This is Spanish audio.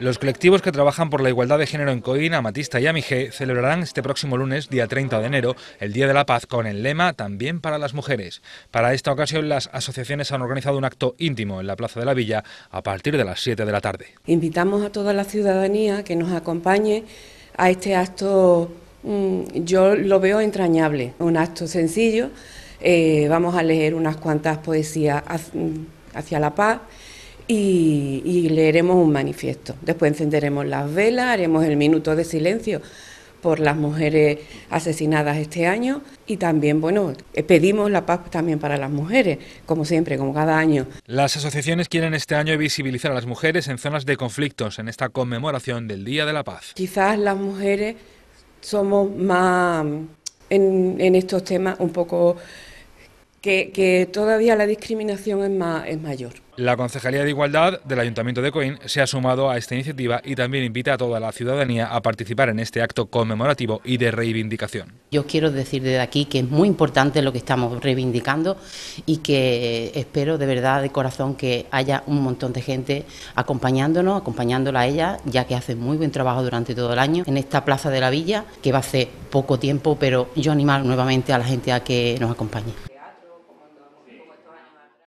Los colectivos que trabajan por la igualdad de género en Coín, Amatista y Amigé celebrarán este próximo lunes, día 30 de enero, el Día de la Paz con el lema También para las mujeres. Para esta ocasión, las asociaciones han organizado un acto íntimo en la Plaza de la Villa a partir de las 7 de la tarde. Invitamos a toda la ciudadanía que nos acompañe a este acto, mm, yo lo veo entrañable, un acto sencillo. Eh, vamos a leer unas cuantas poesías hacia mm, la paz y, leeremos un manifiesto. Después encenderemos las velas, haremos el minuto de silencio por las mujeres asesinadas este año y también, bueno, eh, pedimos la paz también para las mujeres, como siempre, como cada año. Las asociaciones quieren este año visibilizar a las mujeres en zonas de conflictos en esta conmemoración del Día de la Paz. Quizás las mujeres somos más en estos temas un poco que, todavía la discriminación es, mayor. La Concejalía de Igualdad del Ayuntamiento de Coín se ha sumado a esta iniciativa y también invita a toda la ciudadanía a participar en este acto conmemorativo y de reivindicación. Yo quiero decir desde aquí que es muy importante lo que estamos reivindicando y que espero de verdad de corazón que haya un montón de gente acompañándonos, acompañándola a ella, ya que hace muy buen trabajo durante todo el año en esta plaza de la villa, que va a hacer poco tiempo, pero yo animar nuevamente a la gente a que nos acompañe.